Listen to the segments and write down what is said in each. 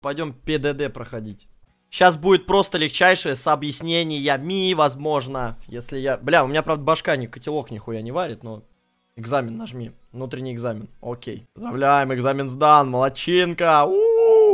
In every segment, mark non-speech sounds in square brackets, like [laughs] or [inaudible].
Пойдем ПДД проходить. Сейчас будет просто легчайшее с объяснениями, возможно. Если я... Бля, у меня, правда, башка не котелок нихуя не варит, но Экзамен нажми. Внутренний экзамен. Окей. Поздравляем, экзамен сдан. Молодчинка. У -у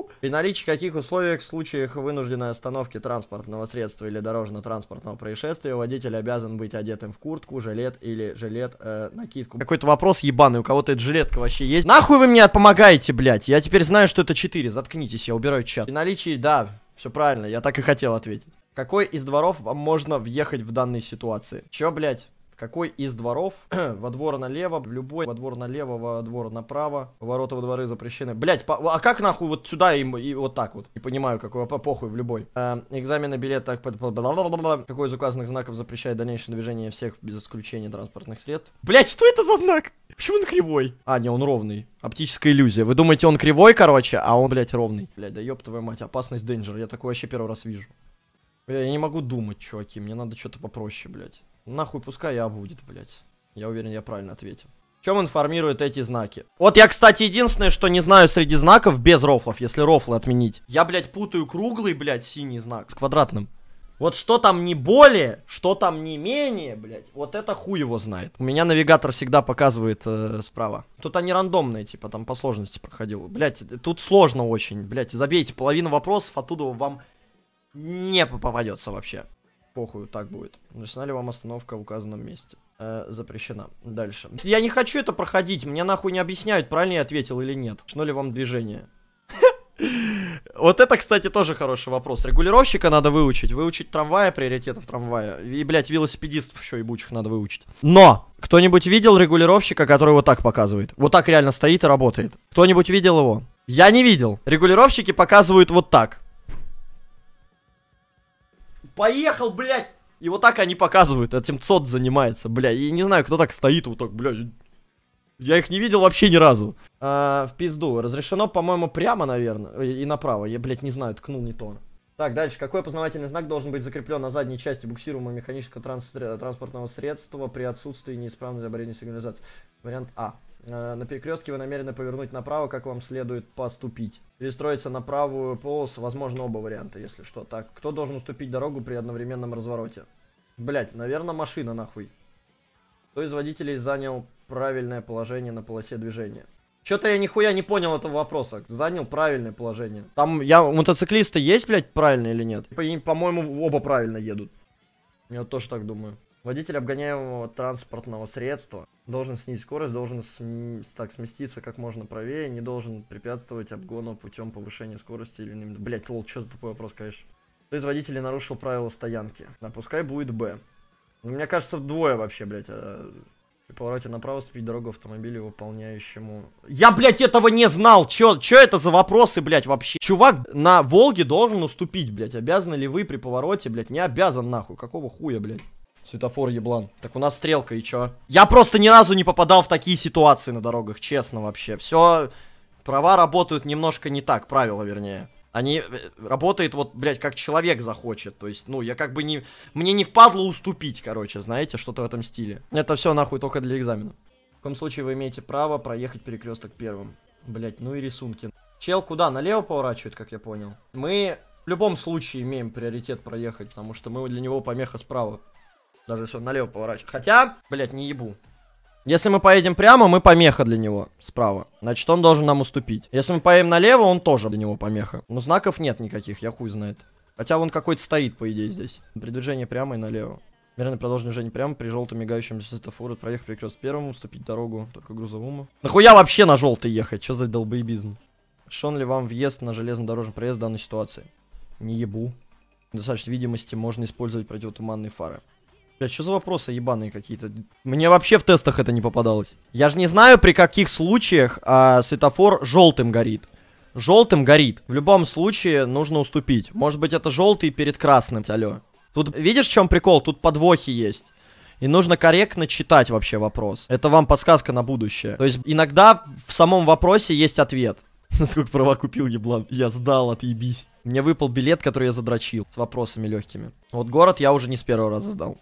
-у. При наличии каких условий в случаях вынужденной остановки транспортного средства или дорожно-транспортного происшествия водитель обязан быть одетым в куртку, жилет или жилет, э, накидку. Какой-то вопрос ебаный, у кого-то эта жилетка вообще есть? Нахуй вы мне помогаете, блядь? Я теперь знаю, что это 4. Заткнитесь, я убираю чат. При наличии, да, все правильно, я так и хотел ответить. Какой из дворов вам можно въехать в данной ситуации? Чё, блядь? Какой из дворов [clears throat] во двор налево, в любой, во двор налево, во двор направо, ворота во дворы запрещены. Блять, по... а как нахуй вот сюда и, и вот так вот? Не понимаю, какой похуй в любой. Э, на билет, так, какой из указанных знаков запрещает дальнейшее движение всех без исключения транспортных средств? Блять, что это за знак? Почему он кривой? А, не, он ровный. Оптическая иллюзия. Вы думаете, он кривой, короче, а он, блять, ровный. Блядь, да ёб твою мать, опасность Danger. Я такой вообще первый раз вижу. Бля, я не могу думать, чуваки, мне надо что-то попроще, блять. Нахуй пускай я будет, блядь. Я уверен, я правильно ответил. Чем информируют эти знаки? Вот я, кстати, единственное, что не знаю среди знаков без рофлов, если рофлы отменить. Я, блядь, путаю круглый, блядь, синий знак с квадратным. Вот что там не более, что там не менее, блядь, вот это хуй его знает. У меня навигатор всегда показывает э, справа. Тут они рандомные, типа, там по сложности проходил. Блядь, тут сложно очень, блядь, забейте половину вопросов, оттуда вам не попадется вообще похуй, так будет. Начна вам остановка в указанном месте? Э, запрещена. Дальше. Я не хочу это проходить, мне нахуй не объясняют, правильно я ответил или нет. Начну ли вам движение? [laughs] Вот это, кстати, тоже хороший вопрос. Регулировщика надо выучить. Выучить трамвая, приоритетов трамвая. И, блядь, велосипедистов еще ебучих надо выучить. Но! Кто-нибудь видел регулировщика, который вот так показывает? Вот так реально стоит и работает. Кто-нибудь видел его? Я не видел. Регулировщики показывают вот так. Поехал, блядь! И вот так они показывают, этим а ЦОД занимается, бля. И не знаю, кто так стоит вот так, бля. Я их не видел вообще ни разу. А, в пизду. Разрешено, по-моему, прямо, наверное, э, и направо. Я, блядь, не знаю, ткнул не то. Так, дальше. Какой познавательный знак должен быть закреплен на задней части буксируемого механического транс транспортного средства при отсутствии неисправности оборудования сигнализации? Вариант А. Э, на перекрестке вы намерены повернуть направо, как вам следует поступить. Перестроиться на правую полосу, возможно, оба варианта, если что. Так, кто должен уступить дорогу при одновременном развороте? Блять, наверное, машина нахуй. Кто из водителей занял правильное положение на полосе движения? чё то я нихуя не понял этого вопроса. Занял правильное положение. Там я мотоциклисты мотоциклиста есть, блядь, правильно или нет? По-моему, оба правильно едут. Я тоже так думаю. Водитель обгоняемого транспортного средства должен снизить скорость, должен см так сместиться как можно правее, не должен препятствовать обгону путем повышения скорости или... Блять, лол, что за такой вопрос, конечно. То есть водитель нарушил правила стоянки. А пускай будет Б. Ну, мне кажется, вдвое вообще, блять, А... Э, при повороте направо спить дорогу автомобилю, выполняющему... Я, блядь, этого не знал! Чё, чё это за вопросы, блядь, вообще? Чувак на Волге должен уступить, блядь. Обязаны ли вы при повороте, блядь? Не обязан, нахуй. Какого хуя, блядь? Светофор еблан. Так у нас стрелка, и чё? Я просто ни разу не попадал в такие ситуации на дорогах, честно вообще. Все права работают немножко не так, правила вернее. Они э, работают вот, блядь, как человек захочет. То есть, ну, я как бы не... Мне не впадло уступить, короче, знаете, что-то в этом стиле. Это все нахуй только для экзамена. В каком случае вы имеете право проехать перекресток первым. Блять, ну и рисунки. Чел куда? Налево поворачивает, как я понял. Мы в любом случае имеем приоритет проехать, потому что мы для него помеха справа. Даже если он налево поворачивает. Хотя, блядь, не ебу. Если мы поедем прямо, мы помеха для него справа. Значит, он должен нам уступить. Если мы поедем налево, он тоже для него помеха. Но знаков нет никаких, я хуй знает. Хотя он какой-то стоит, по идее, здесь. При движении прямо и налево. Мерно продолжим движение прямо при желтом мигающем светофору, проехав перекрест первому, уступить дорогу только грузовому. Нахуя вообще на желтый ехать? Что за долбоебизм? Шон ли вам въезд на железнодорожный проезд в данной ситуации? Не ебу. Достаточно видимости можно использовать противотуманные фары. Бля, что за вопросы ебаные какие-то? Мне вообще в тестах это не попадалось. Я же не знаю, при каких случаях а, светофор желтым горит. Желтым горит. В любом случае нужно уступить. Может быть это желтый перед красным, алло. Тут видишь, в чем прикол? Тут подвохи есть. И нужно корректно читать вообще вопрос. Это вам подсказка на будущее. То есть иногда в самом вопросе есть ответ. [laughs] Насколько права купил, еблан? Я сдал, отъебись. Мне выпал билет, который я задрочил. С вопросами легкими. Вот город я уже не с первого раза сдал.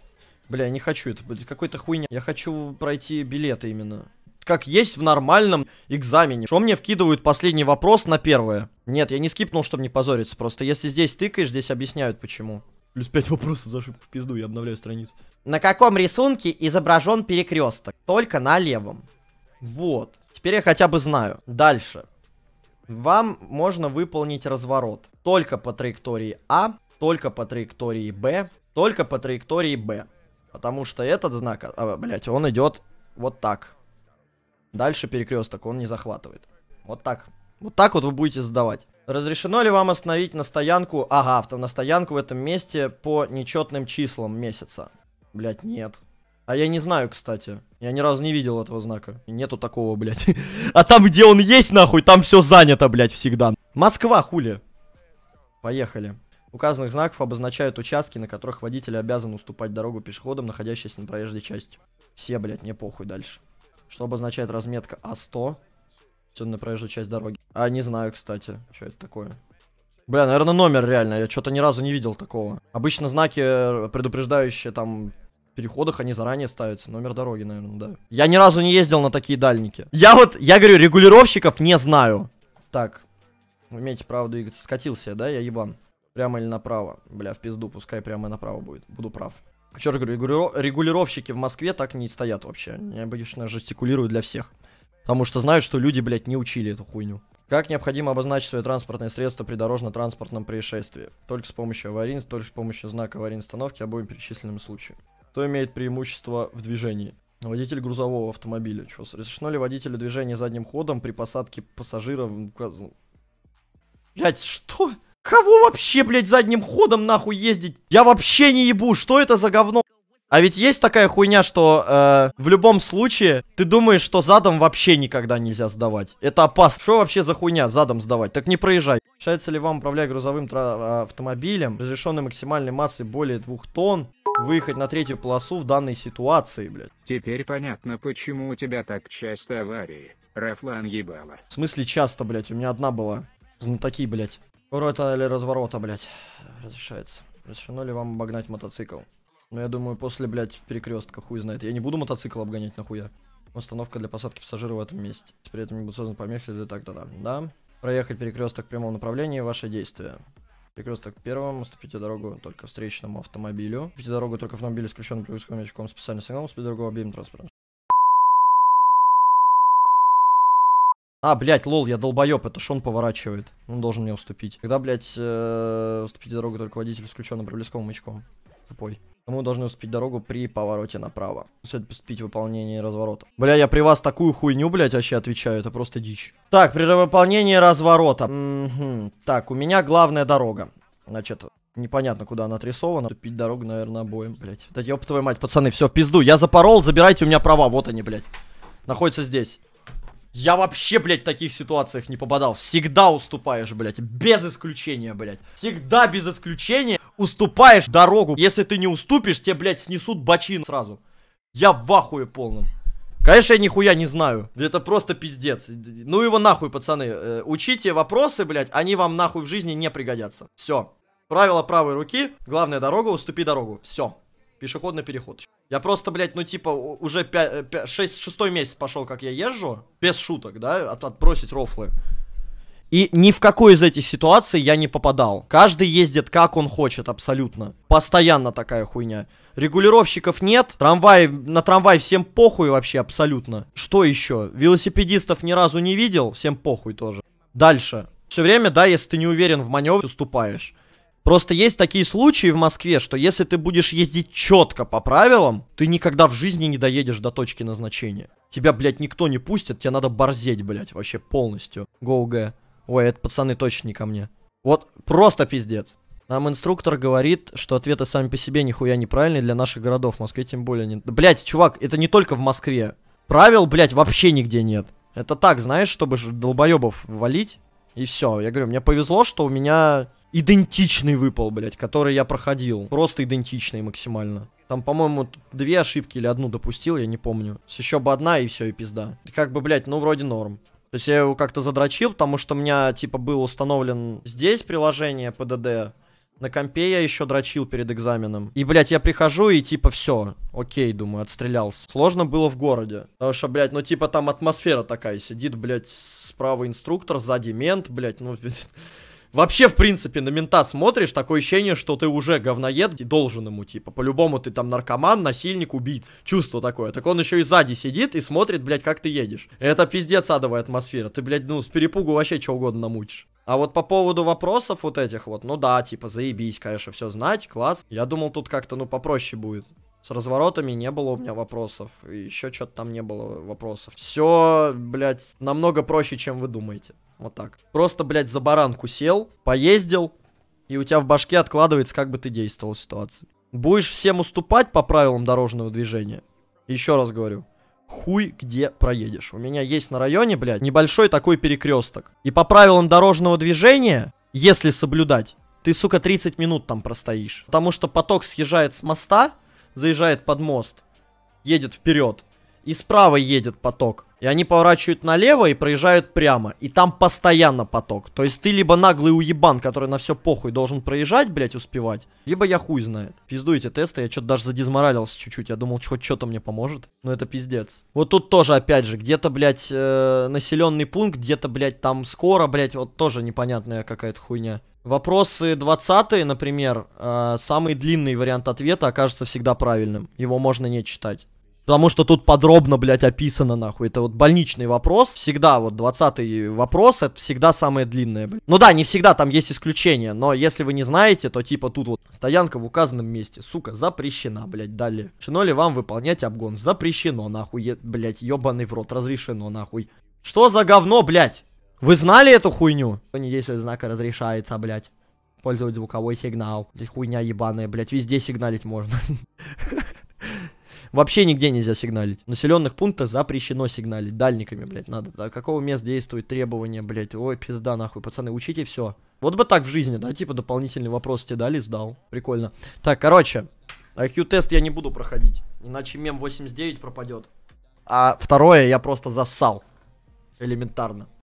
Бля, я не хочу это, блядь, какой-то хуйня. Я хочу пройти билеты именно. Как есть в нормальном экзамене. Что мне вкидывают последний вопрос на первое? Нет, я не скипнул, чтобы не позориться. Просто если здесь тыкаешь, здесь объясняют почему. Плюс пять вопросов за ошибку в пизду, я обновляю страницу. На каком рисунке изображен перекресток? Только на левом. Вот. Теперь я хотя бы знаю. Дальше. Вам можно выполнить разворот. Только по траектории А, только по траектории Б, только по траектории Б. Потому что этот знак, а, а блядь, он идет вот так. Дальше перекресток, он не захватывает. Вот так. Вот так вот вы будете задавать. Разрешено ли вам остановить на стоянку, ага, авто на стоянку в этом месте по нечетным числам месяца? Блять, нет. А я не знаю, кстати. Я ни разу не видел этого знака. Нету такого, блядь. [laughs] А там, где он есть, нахуй, там все занято, блядь, всегда. Москва, хули. Поехали. Указанных знаков обозначают участки, на которых водитель обязан уступать дорогу пешеходам, находящимся на проезжей части. Все, блядь, мне похуй дальше. Что обозначает разметка А100? Все на проезжую часть дороги. А, не знаю, кстати, что это такое. Бля, наверное, номер реально. Я что-то ни разу не видел такого. Обычно знаки, э, предупреждающие там переходах, они заранее ставятся. Номер дороги, наверное, да. Я ни разу не ездил на такие дальники. Я вот, я говорю, регулировщиков не знаю. Так. Вы имеете право двигаться. Скатился, да? Я ебан. Прямо или направо? Бля, в пизду, пускай прямо и направо будет. Буду прав. Еще раз говорю, регулировщики в Москве так не стоят вообще. Я обычно жестикулирую для всех. Потому что знают, что люди, блядь, не учили эту хуйню. Как необходимо обозначить свое транспортное средство при дорожно-транспортном происшествии? Только с помощью аварийности, только с помощью знака аварийной остановки а обоим перечисленным случаем. Кто имеет преимущество в движении? Водитель грузового автомобиля. Что, разрешено ли водителю движение задним ходом при посадке пассажира в... Блять, что? Кого вообще, блядь, задним ходом нахуй ездить? Я вообще не ебу, что это за говно? А ведь есть такая хуйня, что э, в любом случае ты думаешь, что задом вообще никогда нельзя сдавать. Это опасно. Что вообще за хуйня задом сдавать? Так не проезжай. Решается ли вам, управлять грузовым а, автомобилем, разрешенной максимальной массой более двух тонн, выехать на третью полосу в данной ситуации, блядь? Теперь понятно, почему у тебя так часто аварии. Рафлан ебала. В смысле часто, блядь? У меня одна была. Знатоки, блядь. Ворота или разворота, блядь. Разрешается. Разрешено ли вам обогнать мотоцикл? Ну, я думаю, после, блядь, перекрестка, хуй знает. Я не буду мотоцикл обгонять, нахуя. Установка для посадки пассажира в этом месте. При этом не будут созданы помехи, да так, да, да. Да. Проехать перекресток в прямом направлении, ваше действие. Перекресток первым, уступите дорогу только встречному автомобилю. Уступите дорогу только автомобилю, исключенным привычным мячком, специальным сигналом, уступите дорогу обеим транспортом. А, блядь, лол, я долбоёб, это Шон поворачивает. Он должен мне уступить. Когда, блядь, э, уступить дорогу только водитель, с ключом на проблесковым Тупой. Мы должны уступить дорогу при повороте направо. Следует поступить выполнение разворота. Бля, я при вас такую хуйню, блядь, вообще отвечаю. Это просто дичь. Так, при выполнении разворота. М -м Так, у меня главная дорога. Значит, непонятно, куда она отрисована. Уступить дорогу, наверное, обоим, блядь. Да ёб твою мать, пацаны, все в пизду. Я запорол, забирайте у меня права. Вот они, блядь. Находятся здесь. Я вообще, блядь, в таких ситуациях не попадал. Всегда уступаешь, блядь. Без исключения, блядь. Всегда без исключения уступаешь дорогу. Если ты не уступишь, тебе, блядь, снесут бачин сразу. Я в ахуе полном. Конечно, я нихуя не знаю. Это просто пиздец. Ну его нахуй, пацаны. Э, учите вопросы, блядь. Они вам нахуй в жизни не пригодятся. Все. Правило правой руки. Главная дорога, уступи дорогу. Все. Пешеходный переход. Я просто, блядь, ну типа уже 5, 5, 6, 6 месяц пошел, как я езжу, без шуток, да, от, отбросить рофлы. И ни в какой из этих ситуаций я не попадал. Каждый ездит как он хочет, абсолютно. Постоянно такая хуйня. Регулировщиков нет, трамвай, на трамвай всем похуй вообще абсолютно. Что еще? Велосипедистов ни разу не видел, всем похуй тоже. Дальше. Все время, да, если ты не уверен в маневре, уступаешь. Просто есть такие случаи в Москве, что если ты будешь ездить четко по правилам, ты никогда в жизни не доедешь до точки назначения. Тебя, блядь, никто не пустит, тебе надо борзеть, блядь, вообще полностью. Go, Г. Ой, это пацаны точно не ко мне. Вот просто пиздец. Нам инструктор говорит, что ответы сами по себе нихуя неправильные для наших городов. В Москве тем более нет. Блять, чувак, это не только в Москве. Правил, блять, вообще нигде нет. Это так, знаешь, чтобы долбоебов валить. И все. Я говорю, мне повезло, что у меня идентичный выпал, блядь, который я проходил. Просто идентичный максимально. Там, по-моему, две ошибки или одну допустил, я не помню. Еще бы одна и все, и пизда. Как бы, блядь, ну вроде норм. То есть я его как-то задрочил, потому что у меня, типа, был установлен здесь приложение ПДД. На компе я еще дрочил перед экзаменом. И, блядь, я прихожу и, типа, все. Окей, думаю, отстрелялся. Сложно было в городе. Потому что, блядь, ну, типа, там атмосфера такая. Сидит, блядь, справа инструктор, сзади мент, блядь, ну, блядь. [laughs] Вообще, в принципе, на мента смотришь, такое ощущение, что ты уже говноед и должен ему, типа. По-любому ты там наркоман, насильник, убийц. Чувство такое. Так он еще и сзади сидит и смотрит, блядь, как ты едешь. Это пиздец адовая атмосфера. Ты, блядь, ну, с перепугу вообще что угодно намутишь. А вот по поводу вопросов вот этих вот, ну да, типа, заебись, конечно, все знать, класс. Я думал, тут как-то, ну, попроще будет. С разворотами не было у меня вопросов. И еще что-то там не было вопросов. Все, блядь, намного проще, чем вы думаете. Вот так. Просто, блядь, за баранку сел, поездил, и у тебя в башке откладывается, как бы ты действовал в ситуации. Будешь всем уступать по правилам дорожного движения? Еще раз говорю, хуй где проедешь. У меня есть на районе, блядь, небольшой такой перекресток. И по правилам дорожного движения, если соблюдать, ты, сука, 30 минут там простоишь. Потому что поток съезжает с моста, заезжает под мост, едет вперед. И справа едет поток. И они поворачивают налево и проезжают прямо. И там постоянно поток. То есть ты либо наглый уебан, который на все похуй должен проезжать, блять, успевать. Либо я хуй знает. Пизду эти тесты. Я что-то даже задизморалился чуть-чуть. Я думал, хоть что-то мне поможет. Но ну, это пиздец. Вот тут тоже, опять же, где-то, блядь, э, населенный пункт, где-то, блядь, там скоро, блядь, вот тоже непонятная какая-то хуйня. Вопросы 20, например, э, самый длинный вариант ответа окажется всегда правильным. Его можно не читать. Потому что тут подробно, блядь, описано, нахуй. Это вот больничный вопрос. Всегда вот 20 вопрос, это всегда самое длинное, блядь. Ну да, не всегда, там есть исключения. Но если вы не знаете, то типа тут вот стоянка в указанном месте, сука, запрещена, блядь, далее. Решено ли вам выполнять обгон? Запрещено, нахуй, блядь, ебаный в рот, разрешено, нахуй. Что за говно, блядь? Вы знали эту хуйню? Если знак разрешается, блядь. Пользовать звуковой сигнал. Здесь хуйня ебаная, блядь, везде сигналить можно. [laughs] Вообще нигде нельзя сигналить. В населенных пунктах запрещено сигналить. Дальниками, блядь, надо. До а какого места действует требование, блядь. Ой, пизда нахуй, пацаны, учите все. Вот бы так в жизни, да, типа дополнительный вопрос тебе дали, сдал. Прикольно. Так, короче, IQ-тест я не буду проходить. Иначе мем 89 пропадет. А второе я просто зассал. Элементарно.